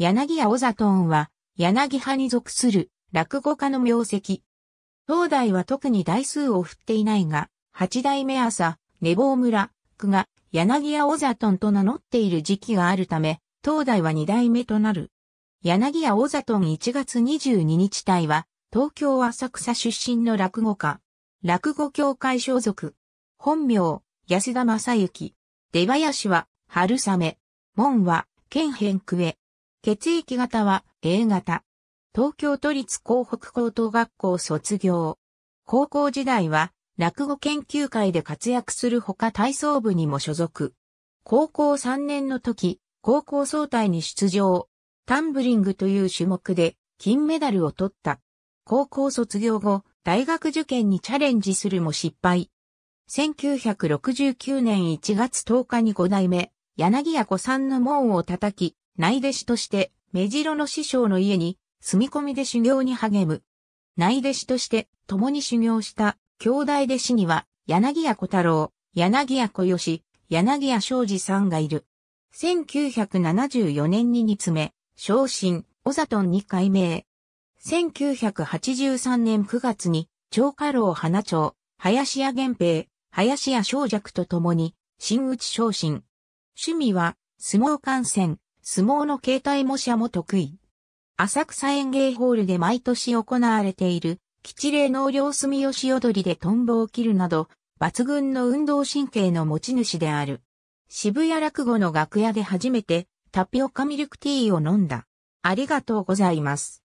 柳屋小里ンは、柳派に属する落語家の名跡。東大は特に台数を振っていないが、八代目朝、寝坊村、区が柳屋小里ンと名乗っている時期があるため、東大は二代目となる。柳屋小里ン1月22日隊は、東京浅草出身の落語家。落語協会所属。本名、安田正幸。出林は、春雨。門は、県辺区へ。血液型は A 型。東京都立港北高等学校卒業。高校時代は落語研究会で活躍するほか体操部にも所属。高校3年の時、高校総体に出場。タンブリングという種目で金メダルを取った。高校卒業後、大学受験にチャレンジするも失敗。1969年1月10日に5代目、柳谷子さんの門を叩き、内弟子として、目白の師匠の家に、住み込みで修行に励む。内弟子として、共に修行した、兄弟弟子には、柳谷小太郎、柳谷小吉、柳谷正治さんがいる。1974年に煮詰め、昇進、小里に改名。1983年9月に、長家老花町、林家源平、林家正尺と共に、新内昇進。趣味は、相撲観戦、相撲の形態模写も得意。浅草園芸ホールで毎年行われている、吉礼納涼住吉踊りでトンボを切るなど、抜群の運動神経の持ち主である。渋谷落語の楽屋で初めてタピオカミルクティーを飲んだ。ありがとうございます。